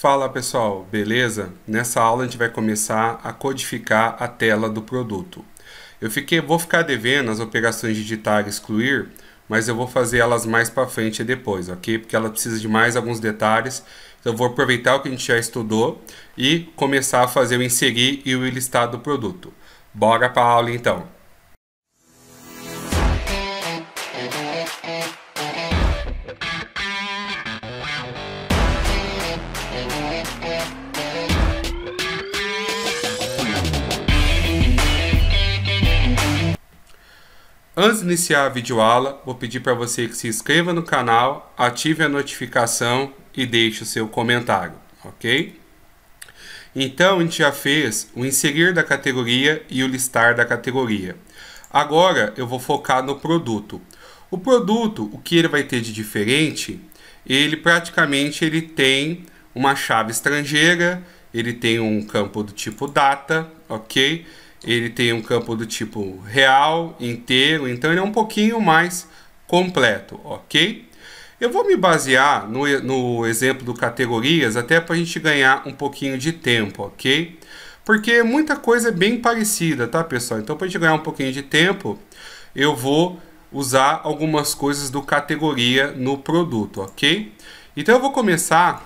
Fala pessoal, beleza? Nessa aula a gente vai começar a codificar a tela do produto. Eu fiquei, vou ficar devendo as operações de digitar e excluir, mas eu vou fazer elas mais para frente e depois, ok? Porque ela precisa de mais alguns detalhes. Então eu vou aproveitar o que a gente já estudou e começar a fazer o inserir e o listar do produto. Bora para a aula então! Antes de iniciar a videoaula, vou pedir para você que se inscreva no canal, ative a notificação e deixe o seu comentário, ok? Então, a gente já fez o inserir da categoria e o listar da categoria. Agora, eu vou focar no produto. O produto, o que ele vai ter de diferente, ele praticamente ele tem uma chave estrangeira, ele tem um campo do tipo data, ok? ele tem um campo do tipo real, inteiro, então ele é um pouquinho mais completo, ok? Eu vou me basear no, no exemplo do categorias até para a gente ganhar um pouquinho de tempo, ok? Porque muita coisa é bem parecida, tá pessoal? Então para a gente ganhar um pouquinho de tempo, eu vou usar algumas coisas do categoria no produto, ok? Então eu vou começar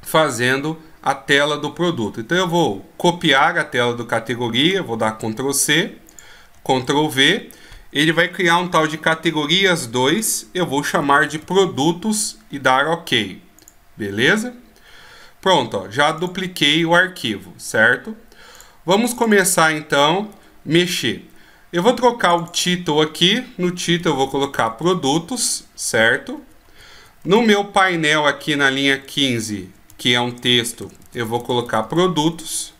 fazendo a tela do produto. Então eu vou copiar a tela do categoria, vou dar Ctrl C, Ctrl V. Ele vai criar um tal de categorias 2, eu vou chamar de produtos e dar OK. Beleza? Pronto, ó, já dupliquei o arquivo, certo? Vamos começar então mexer. Eu vou trocar o título aqui, no título eu vou colocar produtos, certo? No meu painel aqui na linha 15, que é um texto, eu vou colocar produtos.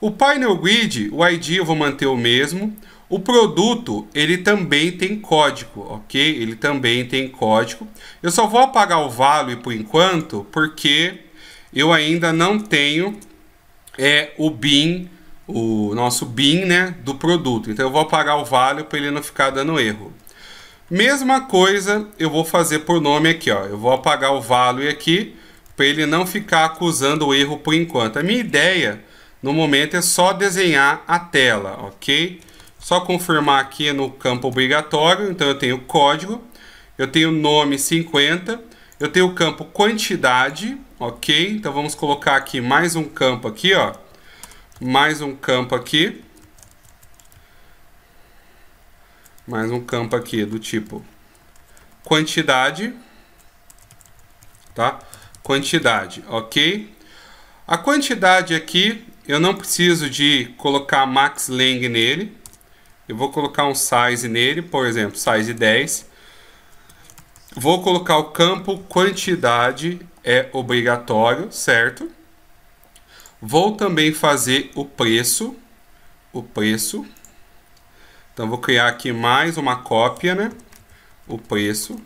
O panel grid, o ID eu vou manter o mesmo. O produto, ele também tem código, ok? Ele também tem código. Eu só vou apagar o value por enquanto, porque eu ainda não tenho é, o bin, o nosso bin, né, do produto. Então eu vou apagar o value para ele não ficar dando erro. Mesma coisa eu vou fazer por nome aqui, ó. Eu vou apagar o value aqui para ele não ficar acusando o erro por enquanto. A minha ideia no momento é só desenhar a tela, ok? Só confirmar aqui no campo obrigatório, então eu tenho código, eu tenho nome 50, eu tenho o campo quantidade, ok? Então vamos colocar aqui mais um campo aqui, ó, mais um campo aqui, mais um campo aqui do tipo quantidade, tá? quantidade, ok? A quantidade aqui, eu não preciso de colocar max length nele. Eu vou colocar um size nele, por exemplo, size 10. Vou colocar o campo quantidade é obrigatório, certo? Vou também fazer o preço, o preço. Então vou criar aqui mais uma cópia, né? O preço,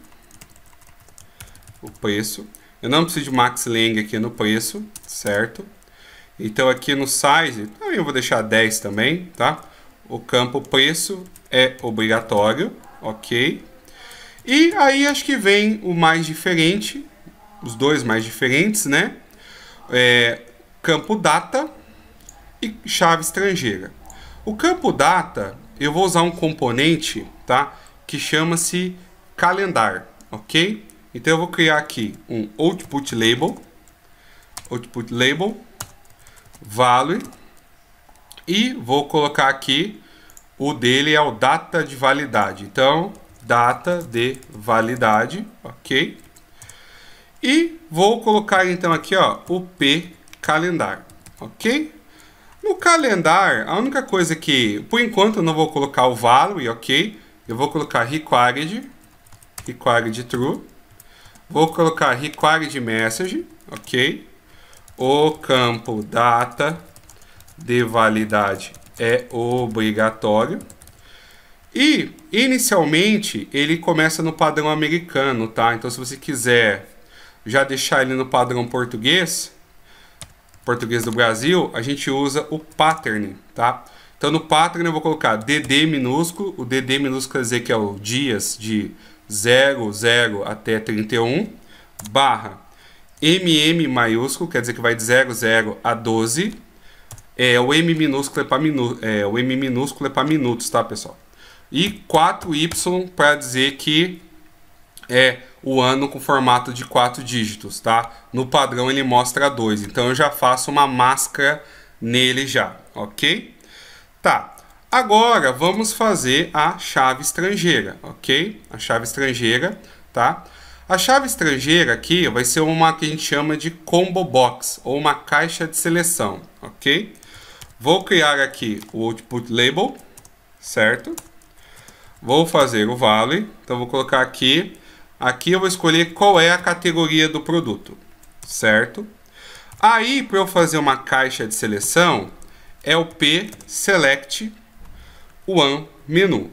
o preço. Eu não preciso de max length aqui no preço, certo? Então aqui no size, eu vou deixar 10 também, tá? O campo preço é obrigatório, ok? E aí acho que vem o mais diferente, os dois mais diferentes, né? É, campo data e chave estrangeira. O campo data, eu vou usar um componente, tá? Que chama-se calendar, ok? Então eu vou criar aqui um output label, output label, value, e vou colocar aqui o dele é o data de validade. Então, data de validade, ok? E vou colocar então aqui ó, o P calendar, ok? No calendar, a única coisa que, por enquanto, eu não vou colocar o value, ok? Eu vou colocar required, required true, Vou colocar required message, ok? O campo data de validade é obrigatório. E inicialmente ele começa no padrão americano, tá? Então se você quiser já deixar ele no padrão português, português do Brasil, a gente usa o pattern, tá? Então no pattern eu vou colocar DD minúsculo, o DD minúsculo quer dizer que é o dias de 00 até 31, barra MM maiúsculo, quer dizer que vai de 00 a 12. É, o, M minúsculo é, para minu, é, o M minúsculo é para minutos, tá, pessoal? E 4Y para dizer que é o ano com formato de 4 dígitos, tá? No padrão ele mostra 2, então eu já faço uma máscara nele já, ok? Tá, Agora vamos fazer a chave estrangeira, ok? A chave estrangeira, tá? A chave estrangeira aqui vai ser uma que a gente chama de combo box ou uma caixa de seleção, ok? Vou criar aqui o output label, certo? Vou fazer o vale, então vou colocar aqui. Aqui eu vou escolher qual é a categoria do produto, certo? Aí para eu fazer uma caixa de seleção é o p select One Menu.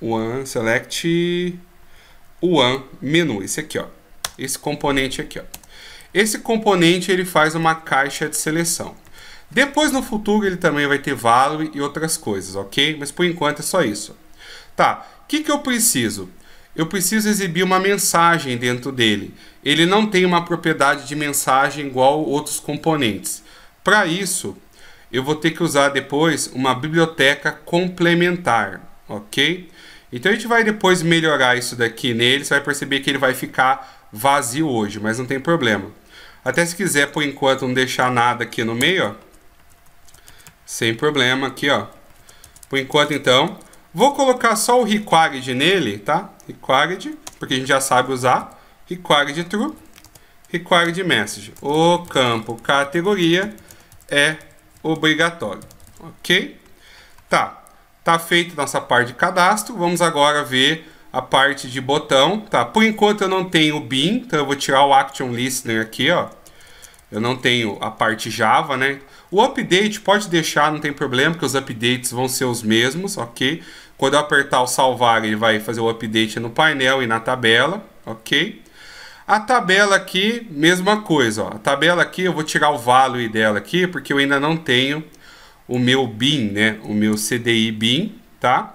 One Select One Menu. Esse aqui, ó. Esse componente aqui, ó. Esse componente ele faz uma caixa de seleção. Depois no futuro ele também vai ter value e outras coisas, ok? Mas por enquanto é só isso. Tá, o que, que eu preciso? Eu preciso exibir uma mensagem dentro dele. Ele não tem uma propriedade de mensagem igual outros componentes. Para isso, eu vou ter que usar depois uma biblioteca complementar, ok? Então a gente vai depois melhorar isso daqui nele, você vai perceber que ele vai ficar vazio hoje, mas não tem problema. Até se quiser, por enquanto, não deixar nada aqui no meio, ó. Sem problema aqui, ó. Por enquanto, então, vou colocar só o required nele, tá? Required, porque a gente já sabe usar. Required true, required message. O campo categoria é obrigatório. Ok? Tá. Tá feito nossa parte de cadastro. Vamos agora ver a parte de botão. Tá. Por enquanto eu não tenho o BIM, então eu vou tirar o Action Listener aqui, ó. Eu não tenho a parte Java, né? O update pode deixar, não tem problema, porque os updates vão ser os mesmos, ok? Quando eu apertar o salvar, ele vai fazer o update no painel e na tabela, ok? A tabela aqui, mesma coisa. Ó. A tabela aqui, eu vou tirar o value dela aqui, porque eu ainda não tenho o meu BIM, né? O meu CDI BIM, tá?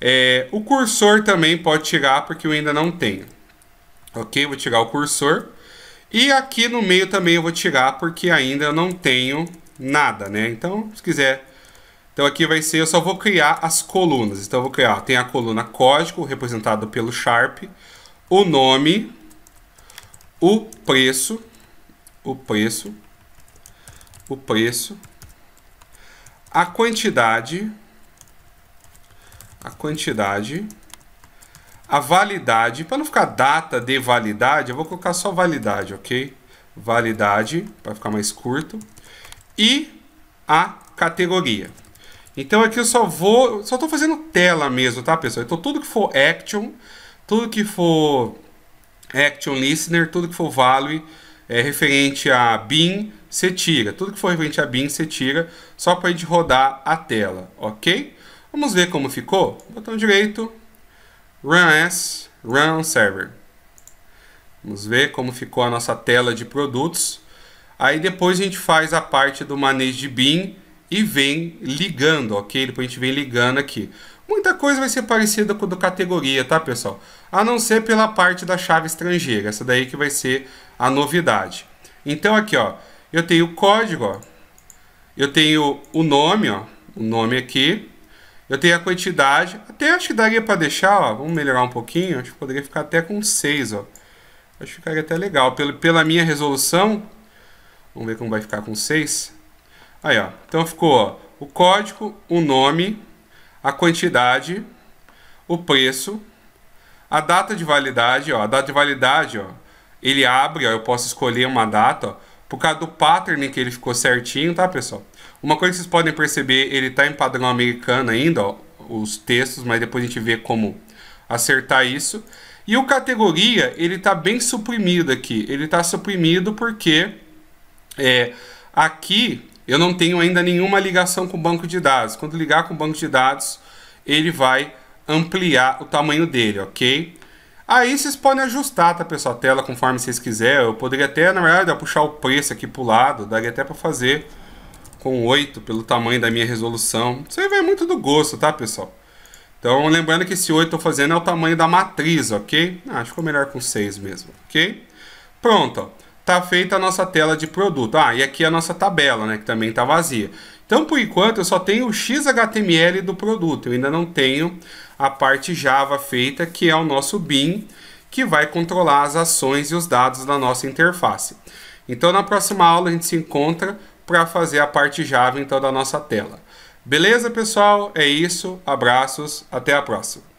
É, o cursor também pode tirar, porque eu ainda não tenho. Ok? Vou tirar o cursor. E aqui no meio também eu vou tirar, porque ainda eu não tenho nada, né? Então, se quiser... Então aqui vai ser, eu só vou criar as colunas. Então eu vou criar, ó, tem a coluna código, representado pelo Sharp, o nome, o preço, o preço, o preço, a quantidade, a quantidade, a validade, para não ficar data de validade, eu vou colocar só validade, ok? Validade, para ficar mais curto, e a categoria. Então aqui eu só vou, só estou fazendo tela mesmo, tá pessoal? Então tudo que for action, tudo que for Action Listener, tudo que for value é, referente a bin, você tira. Tudo que for referente a bin, você tira, só para a gente rodar a tela, ok? Vamos ver como ficou? Botão direito, run as, run server. Vamos ver como ficou a nossa tela de produtos. Aí depois a gente faz a parte do manejo de bin e vem ligando, ok? Depois a gente vem ligando aqui. Muita coisa vai ser parecida com a do categoria, tá, pessoal? A não ser pela parte da chave estrangeira, essa daí que vai ser a novidade. Então aqui, ó, eu tenho o código, ó. Eu tenho o nome, ó, o nome aqui. Eu tenho a quantidade, até acho que daria para deixar, ó, vamos melhorar um pouquinho, acho que poderia ficar até com 6, ó. Acho que ficaria até legal. Pelo, pela minha resolução, vamos ver como vai ficar com 6. Aí, ó, então ficou ó, o código, o nome, a quantidade, o preço, a data de validade, ó, a data de validade, ó, ele abre, ó, eu posso escolher uma data, ó, por causa do pattern que ele ficou certinho, tá, pessoal? Uma coisa que vocês podem perceber, ele tá em padrão americano ainda, ó, os textos, mas depois a gente vê como acertar isso. E o categoria, ele tá bem suprimido aqui. Ele tá suprimido porque é, aqui eu não tenho ainda nenhuma ligação com o banco de dados. Quando ligar com o banco de dados, ele vai ampliar o tamanho dele, ok? Aí vocês podem ajustar, tá, pessoal, a tela conforme vocês quiserem. Eu poderia até, na verdade, puxar o preço aqui pro lado, daria até para fazer com 8 pelo tamanho da minha resolução. Isso aí vai muito do gosto, tá, pessoal? Então, lembrando que esse 8 eu tô fazendo é o tamanho da matriz, ok? Ah, ficou melhor com 6 mesmo, ok? Pronto, ó tá feita a nossa tela de produto. Ah, e aqui a nossa tabela, né, que também está vazia. Então, por enquanto, eu só tenho o XHTML do produto, eu ainda não tenho a parte Java feita, que é o nosso BIM, que vai controlar as ações e os dados da nossa interface. Então, na próxima aula, a gente se encontra para fazer a parte Java então, da nossa tela. Beleza, pessoal? É isso. Abraços. Até a próxima.